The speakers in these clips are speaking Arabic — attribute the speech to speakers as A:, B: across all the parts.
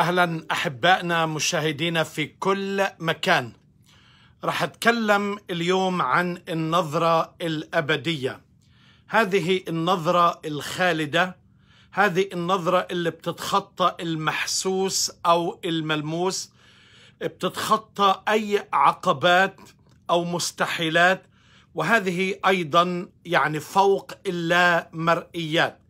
A: اهلا احبائنا مشاهدينا في كل مكان رح اتكلم اليوم عن النظره الابديه هذه النظره الخالده هذه النظره اللي بتتخطى المحسوس او الملموس بتتخطى اي عقبات او مستحيلات وهذه ايضا يعني فوق اللامرئيات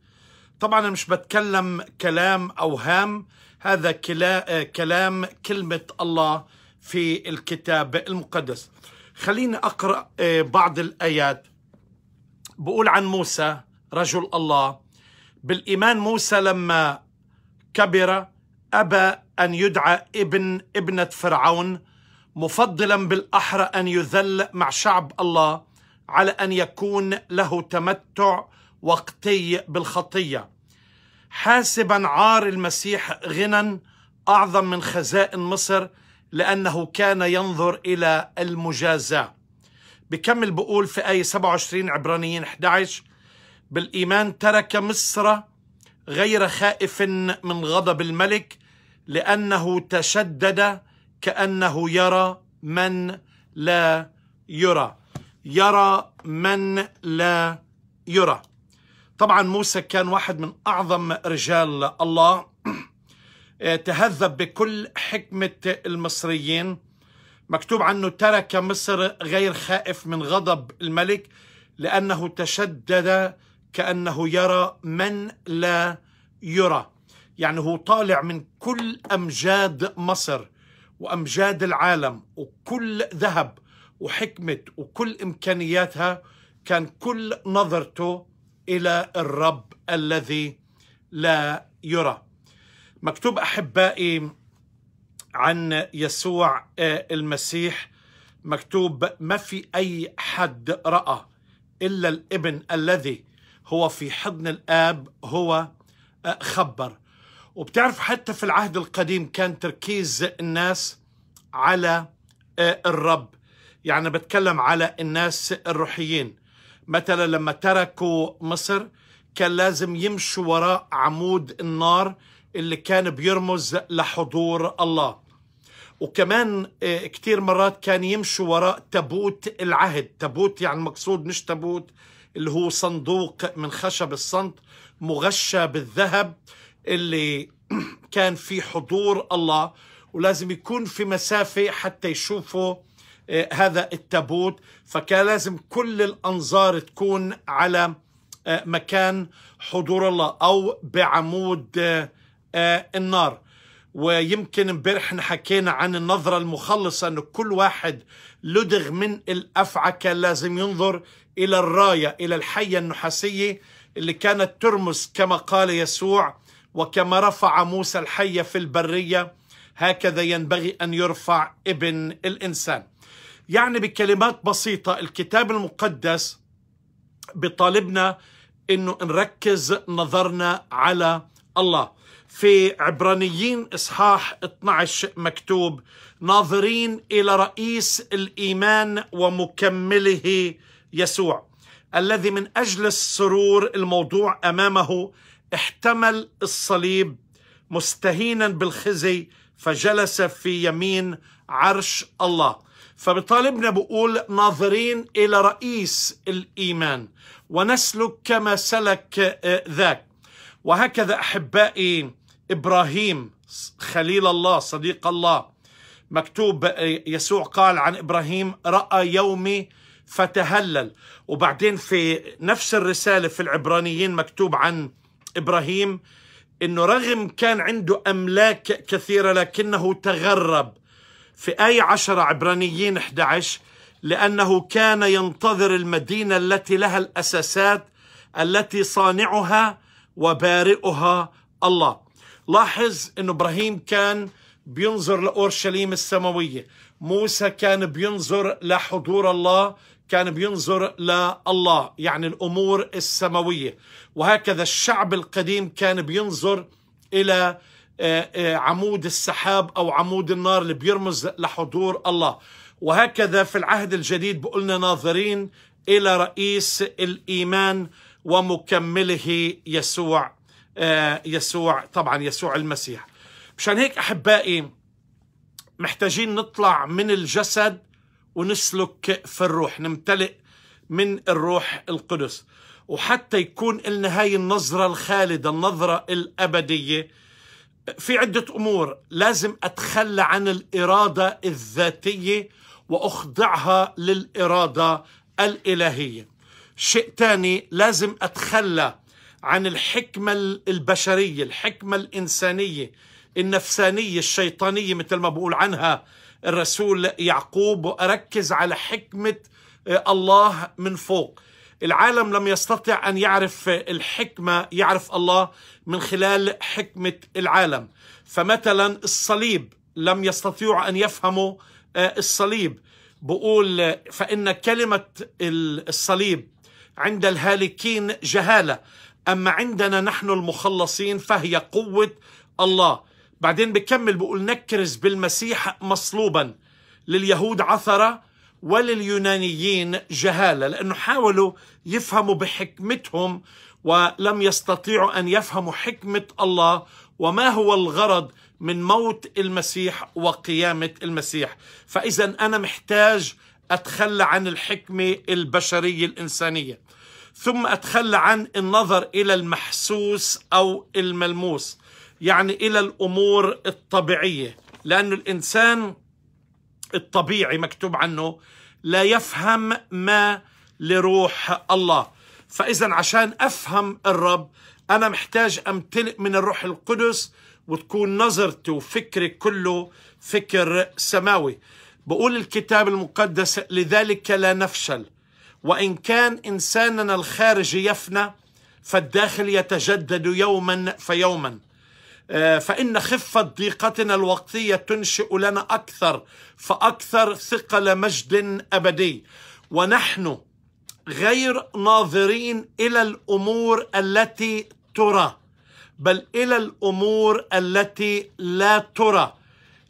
A: طبعا انا مش بتكلم كلام اوهام هذا آه، كلام كلمة الله في الكتاب المقدس خليني أقرأ آه، بعض الآيات بقول عن موسى رجل الله بالإيمان موسى لما كبر أبى أن يدعى ابن ابنة فرعون مفضلا بالأحرى أن يذل مع شعب الله على أن يكون له تمتع وقتي بالخطية حاسبا عار المسيح غنى اعظم من خزائن مصر لانه كان ينظر الى المجازاه بكمل بقول في ايه 27 عبرانيين 11 بالايمان ترك مصر غير خائف من غضب الملك لانه تشدد كانه يرى من لا يرى يرى من لا يرى طبعا موسى كان واحد من أعظم رجال الله آه، تهذب بكل حكمة المصريين مكتوب عنه ترك مصر غير خائف من غضب الملك لأنه تشدد كأنه يرى من لا يرى يعني هو طالع من كل أمجاد مصر وأمجاد العالم وكل ذهب وحكمة وكل إمكانياتها كان كل نظرته الى الرب الذي لا يرى مكتوب احبائي عن يسوع آه، المسيح مكتوب ما في اي حد راى الا الابن الذي هو في حضن الاب هو آه، خبر وبتعرف حتى في العهد القديم كان تركيز الناس على آه، الرب يعني بتكلم على الناس الروحيين مثلا لما تركوا مصر كان لازم يمشوا وراء عمود النار اللي كان بيرمز لحضور الله وكمان آه، كتير مرات كان يمشوا وراء تابوت العهد تابوت يعني مقصود مش تابوت اللي هو صندوق من خشب الصمت مغشى بالذهب اللي كان في حضور الله ولازم يكون في مسافة حتى يشوفوا إيه، هذا التابوت فكان لازم كل الأنظار تكون على آه، مكان حضور الله أو بعمود آه، آه، النار ويمكن امبارح حكينا عن النظرة المخلصة أن كل واحد لدغ من الأفعى كان لازم ينظر إلى الراية إلى الحية النحاسية اللي كانت ترمز كما قال يسوع وكما رفع موسى الحية في البرية هكذا ينبغي أن يرفع ابن الإنسان يعني بكلمات بسيطة الكتاب المقدس بطالبنا انه نركز نظرنا على الله في عبرانيين اصحاح 12 مكتوب ناظرين الى رئيس الايمان ومكمله يسوع الذي من اجل السرور الموضوع امامه احتمل الصليب مستهينا بالخزي فجلس في يمين عرش الله فبطالبنا بقول ناظرين إلى رئيس الإيمان ونسلك كما سلك آه، ذاك وهكذا أحبائي إبراهيم خليل الله صديق الله مكتوب آه، يسوع قال عن إبراهيم رأى يومي فتهلل وبعدين في نفس الرسالة في العبرانيين مكتوب عن إبراهيم أنه رغم كان عنده أملاك كثيرة لكنه تغرب في أي عشر عبرانيين 11 لأنه كان ينتظر المدينة التي لها الأساسات التي صانعها وبارئها الله لاحظ أن إبراهيم كان بينظر لأورشليم السماوية موسى كان بينظر لحضور الله كان بينظر لله يعني الأمور السماوية وهكذا الشعب القديم كان بينظر إلى آه، آه، عمود السحاب أو عمود النار اللي بيرمز لحضور الله وهكذا في العهد الجديد بقولنا ناظرين إلى رئيس الإيمان ومكمله يسوع آه، يسوع طبعا يسوع المسيح مشان هيك أحبائي محتاجين نطلع من الجسد ونسلك في الروح نمتلئ من الروح القدس وحتى يكون لنا هاي النظرة الخالدة النظرة الأبدية في عدة أمور لازم أتخلى عن الإرادة الذاتية وأخضعها للإرادة الإلهية شيء ثاني لازم أتخلى عن الحكمة البشرية الحكمة الإنسانية النفسانية الشيطانية مثل ما بقول عنها الرسول يعقوب وأركز على حكمة آه، الله من فوق العالم لم يستطع أن يعرف الحكمة يعرف الله من خلال حكمة العالم فمثلا الصليب لم يستطيعوا أن يفهموا آه، الصليب بقول فإن كلمة الصليب عند الهالكين جهالة أما عندنا نحن المخلصين فهي قوة الله بعدين بكمل بقول نكرز بالمسيح مصلوبا لليهود عثرة ولليونانيين جهاله لانه حاولوا يفهموا بحكمتهم ولم يستطيعوا ان يفهموا حكمه الله وما هو الغرض من موت المسيح وقيامه المسيح فاذا انا محتاج اتخلى عن الحكمه البشريه الانسانيه ثم اتخلى عن النظر الى المحسوس او الملموس يعني الى الامور الطبيعيه لان الانسان الطبيعي مكتوب عنه لا يفهم ما لروح الله فإذا عشان أفهم الرب أنا محتاج أمتلئ من الروح القدس وتكون نظرتي وفكري كله فكر سماوي بقول الكتاب المقدس لذلك لا نفشل وإن كان إنساننا الخارجي يفنى فالداخل يتجدد يوما فيوما آه، فإن خفة ضيقتنا الوقتية تنشئ لنا أكثر فأكثر ثقل مجد أبدي ونحن غير ناظرين إلى الأمور التي ترى بل إلى الأمور التي لا ترى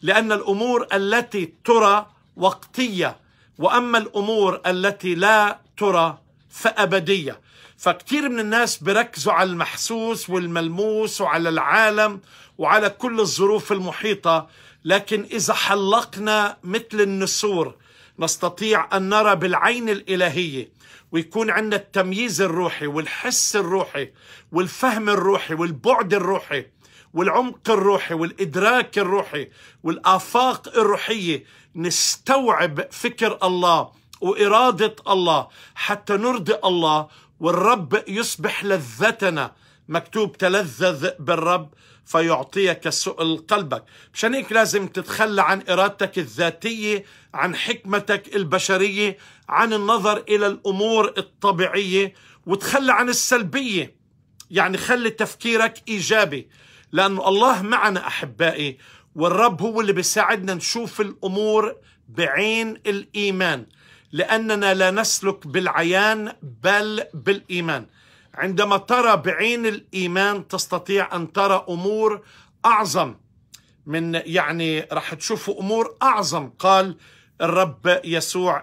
A: لأن الأمور التي ترى وقتية وأما الأمور التي لا ترى فأبدية فكتير من الناس بركزوا على المحسوس والملموس وعلى العالم وعلى كل الظروف المحيطة لكن إذا حلقنا مثل النسور نستطيع أن نرى بالعين الإلهية ويكون عندنا التمييز الروحي والحس الروحي والفهم الروحي والبعد الروحي والعمق الروحي والإدراك الروحي والآفاق الروحية نستوعب فكر الله وإرادة الله حتى نرضي الله والرب يصبح لذتنا مكتوب تلذذ بالرب فيعطيك سؤل قلبك مشان هيك لازم تتخلى عن إرادتك الذاتية عن حكمتك البشرية عن النظر إلى الأمور الطبيعية وتخلى عن السلبية يعني خلي تفكيرك إيجابي لأن الله معنا أحبائي والرب هو اللي بيساعدنا نشوف الأمور بعين الإيمان لأننا لا نسلك بالعيان بل بالإيمان عندما ترى بعين الإيمان تستطيع أن ترى أمور أعظم من يعني راح تشوفوا أمور أعظم قال الرب يسوع آه،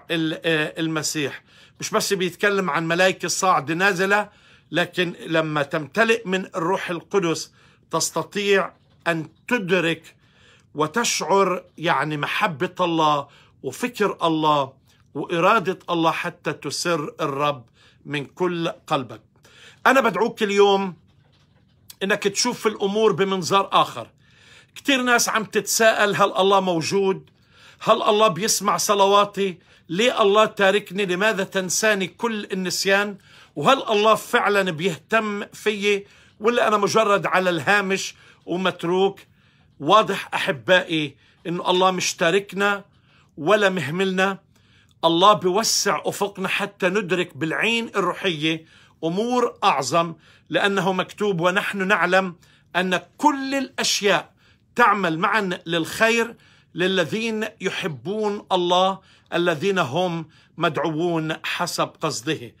A: المسيح مش بس بيتكلم عن ملائكة صاعده نازلة لكن لما تمتلئ من الروح القدس تستطيع أن تدرك وتشعر يعني محبة الله وفكر الله وإرادة الله حتى تسر الرب من كل قلبك أنا بدعوك اليوم إنك تشوف الأمور بمنظار آخر كتير ناس عم تتساءل هل الله موجود هل الله بيسمع صلواتي ليه الله تاركني لماذا تنساني كل النسيان وهل الله فعلا بيهتم فيي ولا أنا مجرد على الهامش ومتروك واضح أحبائي إنه الله مش تاركنا ولا مهملنا الله بيوسع أفقنا حتى ندرك بالعين الروحية أمور أعظم لأنه مكتوب ونحن نعلم أن كل الأشياء تعمل معا للخير للذين يحبون الله الذين هم مدعوون حسب قصده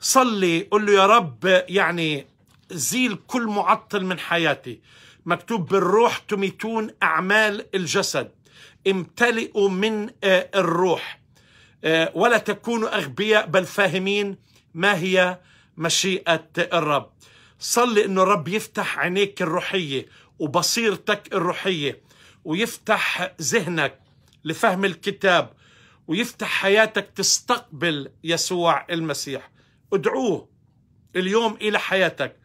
A: صلي قل له يا رب يعني زيل كل معطل من حياتي مكتوب بالروح تميتون أعمال الجسد امتلئوا من آه، الروح آه، ولا تكونوا أغبياء بل فاهمين ما هي مشيئة الرب صلي أنه الرب يفتح عينيك الروحية وبصيرتك الروحية ويفتح ذهنك لفهم الكتاب ويفتح حياتك تستقبل يسوع المسيح ادعوه اليوم إلى حياتك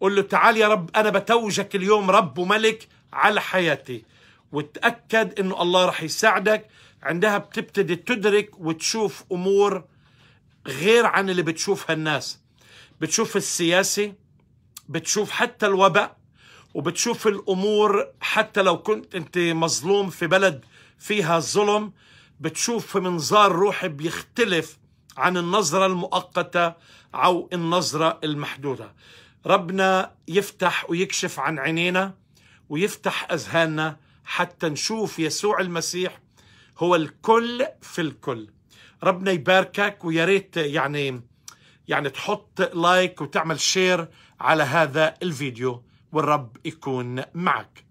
A: قل له تعال يا رب أنا بتوجك اليوم رب وملك على حياتي وتأكد أنه الله رح يساعدك عندها بتبتدي تدرك وتشوف امور غير عن اللي بتشوفها الناس بتشوف السياسه بتشوف حتى الوباء وبتشوف الامور حتى لو كنت انت مظلوم في بلد فيها ظلم بتشوف في منظار روحي بيختلف عن النظرة المؤقتة أو النظرة المحدودة ربنا يفتح ويكشف عن عينينا ويفتح أذهاننا حتى نشوف يسوع المسيح هو الكل في الكل ربنا يباركك ويا ريت يعني يعني تحط لايك وتعمل شير على هذا الفيديو والرب يكون معك